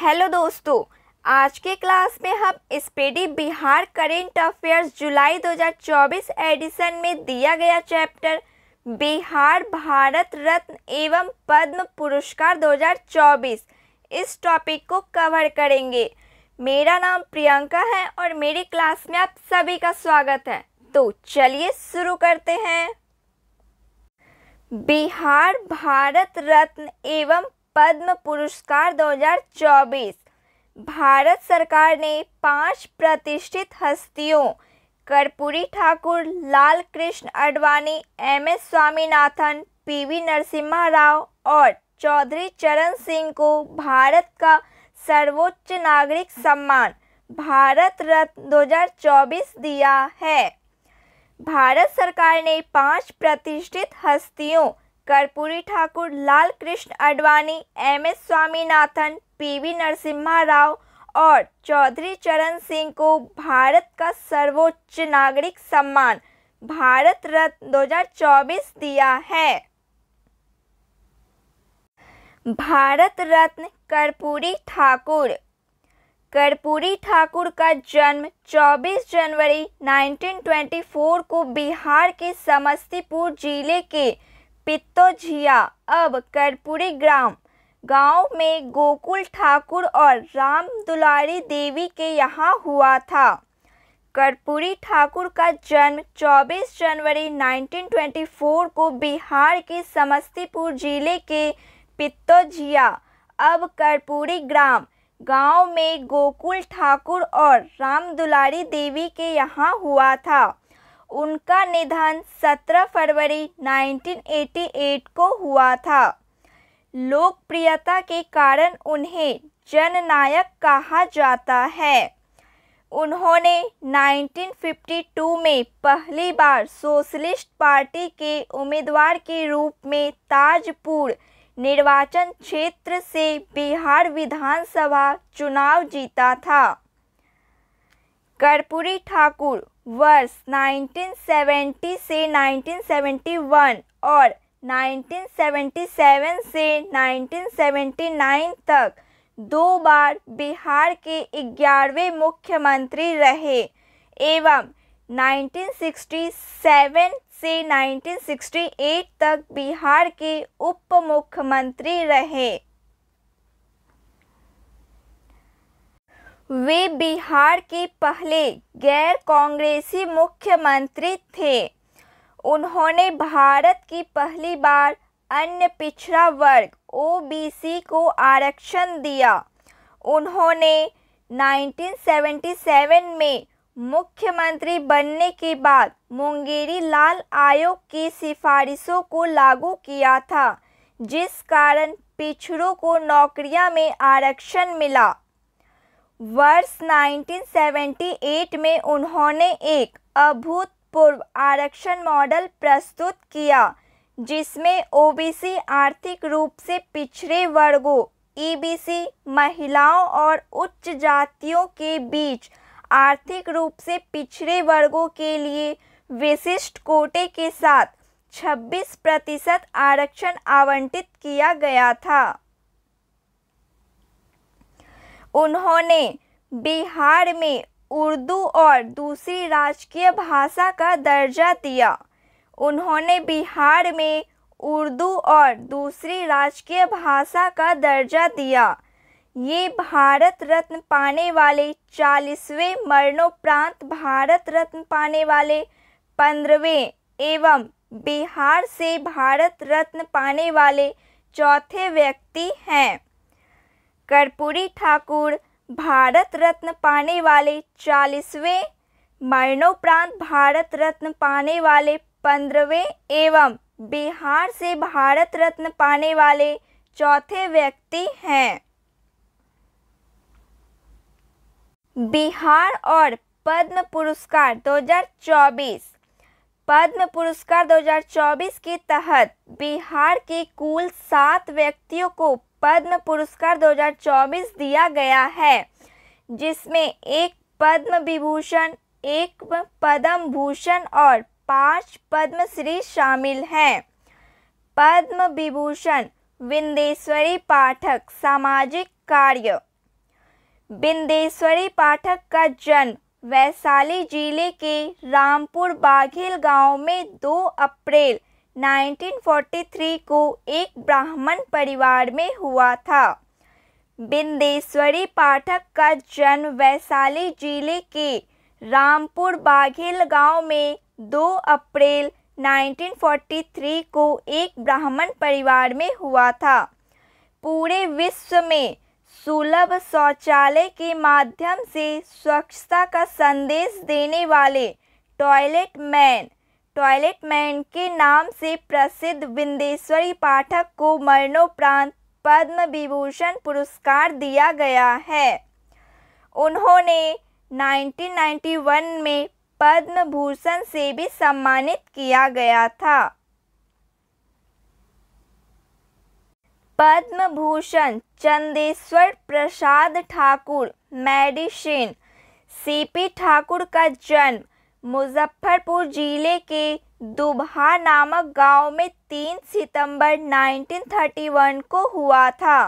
hello दोस्तों आज के क्लास में हम स्पेडी बिहार करेंट अफेयर्स जुलाई 2024 एडिशन में दिया गया चैप्टर बिहार भारत रत्न एवं पद्म पुरस्कार 2024 इस टॉपिक को कवर करेंगे मेरा नाम प्रियंका है और मेरी क्लास में आप सभी का स्वागत है तो चलिए शुरू करते हैं बिहार भारत रत्न एवं पद्म पुरस्कार 2024 भारत सरकार ने पांच प्रतिष्ठित हस्तियों Karpoori Thakur Lal Krishna Advani M S Swaminathan P V Narasimha Rao और चौधरी चरण सिंह को भारत का सर्वोच्च नागरिक सम्मान भारत रत्न 2024 दिया है भारत सरकार ने पांच प्रतिष्ठित हस्तियों Karpoori Thakur Lal Krishna Advani M S Swaminathan P V Narasimha Rao और चौधरी चरण सिंह को भारत का सर्वोच्च नागरिक सम्मान भारत रत्न 2024 दिया है भारत रत्न कर्पूरी ठाकुर कर्पूरी ठाकुर का जन्म 24 जनवरी 1924 को बिहार के समस्तीपुर जिले के पित्तोझिया अब कर्पूरी ग्राम गांव में गोकुल ठाकुर और राम दुलारी देवी के यहाँ हुआ था कर्पूरी ठाकुर का जन्म 24 जनवरी 1924 को बिहार के समस्तीपुर जिले के पित्तोझिया अब कर्पूरी ग्राम गांव में गोकुल ठाकुर और राम दुलारी देवी के यहाँ हुआ था उनका निधन 17 फरवरी 1988 को हुआ था लोकप्रियता के कारण उन्हें जननायक कहा जाता है उन्होंने 1952 में पहली बार सोशलिस्ट पार्टी के उम्मीदवार के रूप में ताजपुर निर्वाचन क्षेत्र से बिहार विधानसभा चुनाव जीता था कर्पूरी ठाकुर वर्ष 1970 से 1971 और 1977 से 1979 तक दो बार बिहार के ग्यारहवें मुख्यमंत्री रहे एवं 1967 से 1968 तक बिहार के उप मुख्यमंत्री रहे वे बिहार के पहले गैर कांग्रेसी मुख्यमंत्री थे उन्होंने भारत की पहली बार अन्य पिछड़ा वर्ग ओबीसी को आरक्षण दिया उन्होंने 1977 में मुख्यमंत्री बनने के बाद मुंगेरी लाल आयोग की सिफारिशों को लागू किया था जिस कारण पिछड़ों को नौकरियां में आरक्षण मिला वर्ष 1978 में उन्होंने एक अभूतपूर्व आरक्षण मॉडल प्रस्तुत किया जिसमें ओबीसी आर्थिक रूप से पिछड़े वर्गों ईबीसी e महिलाओं और उच्च जातियों के बीच आर्थिक रूप से पिछड़े वर्गों के लिए विशिष्ट कोटे के साथ 26 प्रतिशत आरक्षण आवंटित किया गया था उन्होंने बिहार में उर्दू और दूसरी राजकीय भाषा का दर्जा दिया उन्होंने बिहार में उर्दू और दूसरी राजकीय भाषा का दर्जा दिया ये भारत रत्न पाने वाले चालीसवें मरणोपरांत भारत रत्न पाने वाले पंद्रहवें एवं बिहार से भारत रत्न पाने वाले चौथे व्यक्ति हैं कर्पूरी ठाकुर भारत रत्न पाने वाले चालीसवें मरणोपरांत भारत रत्न पाने वाले पंद्रहवें एवं बिहार से भारत रत्न पाने वाले चौथे व्यक्ति हैं बिहार और पद्म पुरस्कार 2024 पद्म पुरस्कार 2024 के तहत बिहार के कुल सात व्यक्तियों को पद्म पुरस्कार 2024 दिया गया है जिसमें एक पद्म विभूषण एक पद्म भूषण और पांच पद्मश्री शामिल हैं पद्म विभूषण विंदेश्वरी पाठक सामाजिक कार्य बिंदेश्वरी पाठक का जन्म वैशाली जिले के रामपुर बाघिल गांव में 2 अप्रैल 1943 को एक ब्राह्मण परिवार में हुआ था बिंदेश्वरी पाठक का जन्म वैशाली जिले के रामपुर बाघेल गांव में 2 अप्रैल 1943 को एक ब्राह्मण परिवार में हुआ था पूरे विश्व में सुलभ शौचालय के माध्यम से स्वच्छता का संदेश देने वाले टॉयलेट मैन टॉयलेट मैन के नाम से प्रसिद्ध बिंदेश्वरी पाठक को मरणोपरांत पद्म विभूषण पुरस्कार दिया गया है उन्होंने 1991 में पद्म भूषण से भी सम्मानित किया गया था पद्म भूषण चंदेश्वर प्रसाद ठाकुर मेडिसिन सीपी ठाकुर का जन्म मुजफ्फरपुर जिले के दुबहा नामक गांव में 3 सितंबर 1931 को हुआ था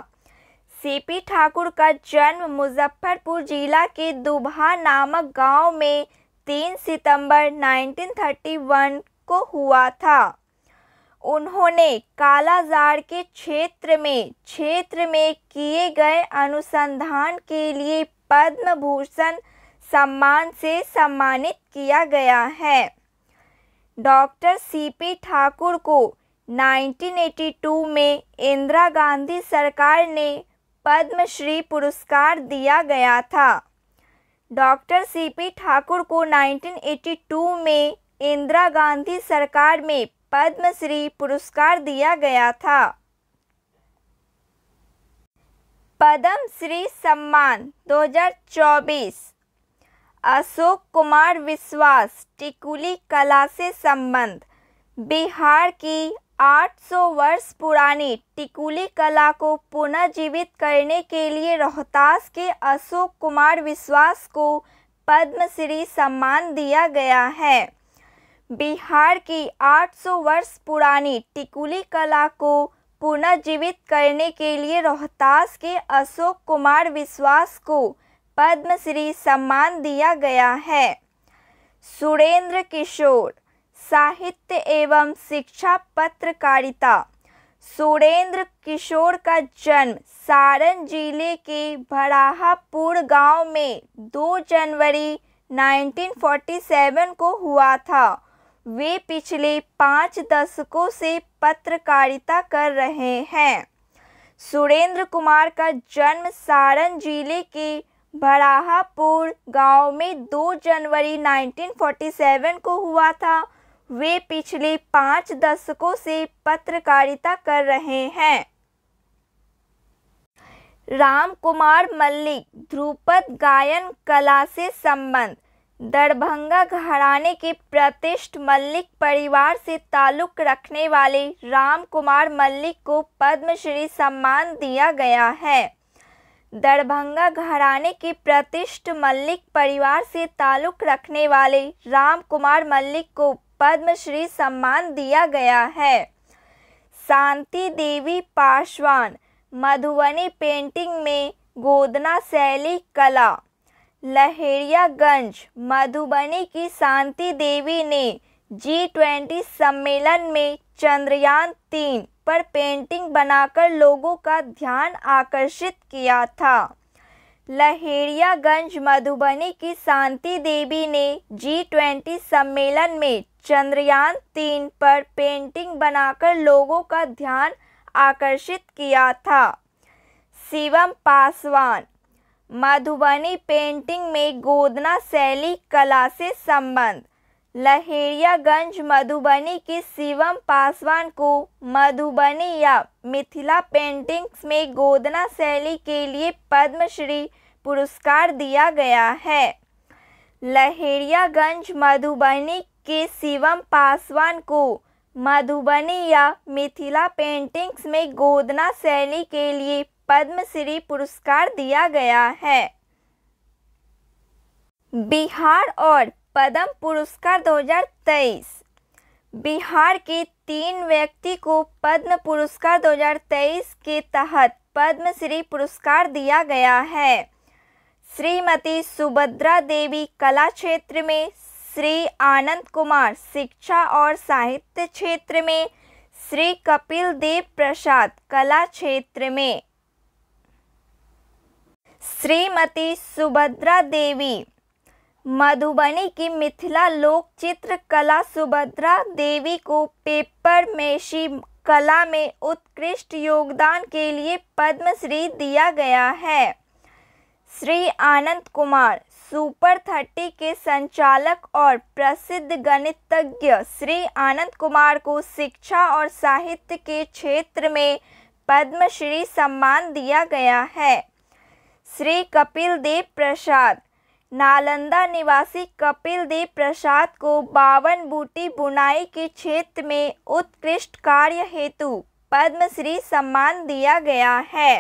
सीपी ठाकुर का जन्म मुजफ्फरपुर जिला के दुबहा नामक गांव में 3 सितंबर 1931 को हुआ था उन्होंने कालाजार के क्षेत्र में क्षेत्र में किए गए अनुसंधान के लिए पद्म भूषण सम्मान से सम्मानित किया गया है डॉक्टर सीपी ठाकुर को 1982 में इंदिरा गांधी सरकार ने पद्मश्री पुरस्कार दिया गया था डॉक्टर सीपी ठाकुर को 1982 में इंदिरा गांधी सरकार में पद्मश्री पुरस्कार दिया गया था पद्म श्री सम्मान 2024 अशोक कुमार विश्वास टिकुली कला से संबंध बिहार की 800 वर्ष पुरानी टिकुली कला को पुनर्जीवित करने के लिए रोहतास के अशोक कुमार विश्वास को पद्मश्री सम्मान दिया गया है बिहार की 800 वर्ष पुरानी टिकुली कला को पुनर्जीवित करने के लिए रोहतास के अशोक कुमार विश्वास को पद्मश्री सम्मान दिया गया है सुरेंद्र किशोर साहित्य एवं शिक्षा पत्रकारिता सुरेंद्र किशोर का जन्म सारण जिले के भराहापुर गांव में 2 जनवरी 1947 को हुआ था वे पिछले पाँच दशकों से पत्रकारिता कर रहे हैं सुरेंद्र कुमार का जन्म सारण जिले के बराहापुर गांव में 2 जनवरी 1947 को हुआ था वे पिछले पाँच दशकों से पत्रकारिता कर रहे हैं राम कुमार मल्लिक ध्रुपद गायन कला से संबंध दरभंगा घराने के प्रतिष्ठ मल्लिक परिवार से ताल्लुक रखने वाले राम कुमार मल्लिक को पद्मश्री सम्मान दिया गया है दरभंगा घराने के प्रतिष्ठ मल्लिक परिवार से ताल्लुक़ रखने वाले राम कुमार मल्लिक को पद्मश्री सम्मान दिया गया है शांति देवी पासवान मधुबनी पेंटिंग में गोदना शैली कला लहेरियागंज मधुबनी की शांति देवी ने जी ट्वेंटी सम्मेलन में चंद्रयान तीन पर पेंटिंग बनाकर लोगों का ध्यान आकर्षित किया था लहेरियागंज मधुबनी की शांति देवी ने जी ट्वेंटी सम्मेलन में चंद्रयान तीन पर पेंटिंग बनाकर लोगों का ध्यान आकर्षित किया था शिवम पासवान मधुबनी पेंटिंग में गोदना शैली कला से संबंध लहेरियागंज मधुबनी की शिवम पासवान को मधुबनी या मिथिला पेंटिंग्स में गोदना शैली के लिए पद्मश्री पुरस्कार दिया गया है लहेरियागंज मधुबनी के शिवम पासवान को मधुबनी या मिथिला पेंटिंग्स में गोदना शैली के लिए पद्मश्री पुरस्कार दिया गया है बिहार और पद्म पुरस्कार 2023 बिहार के तीन व्यक्ति को पद्म पुरस्कार 2023 के तहत पद्मश्री पुरस्कार दिया गया है श्रीमती सुभद्रा देवी कला क्षेत्र में श्री आनंद कुमार शिक्षा और साहित्य क्षेत्र में श्री कपिल देव प्रसाद कला क्षेत्र में श्रीमती सुभद्रा देवी मधुबनी की मिथिला लोक चित्रकला सुभद्रा देवी को पेपर मेशी कला में उत्कृष्ट योगदान के लिए पद्मश्री दिया गया है श्री आनंद कुमार सुपर थर्टी के संचालक और प्रसिद्ध गणितज्ञ श्री आनंद कुमार को शिक्षा और साहित्य के क्षेत्र में पद्मश्री सम्मान दिया गया है श्री कपिल देव प्रसाद नालंदा निवासी कपिल देव प्रसाद को बावन बूटी बुनाई के क्षेत्र में उत्कृष्ट कार्य हेतु पद्मश्री सम्मान दिया गया है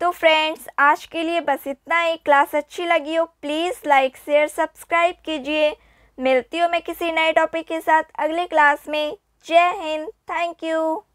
तो फ्रेंड्स आज के लिए बस इतना ही क्लास अच्छी लगी हो प्लीज़ लाइक शेयर सब्सक्राइब कीजिए मिलती हूँ मैं किसी नए टॉपिक के साथ अगले क्लास में जय हिंद थैंक यू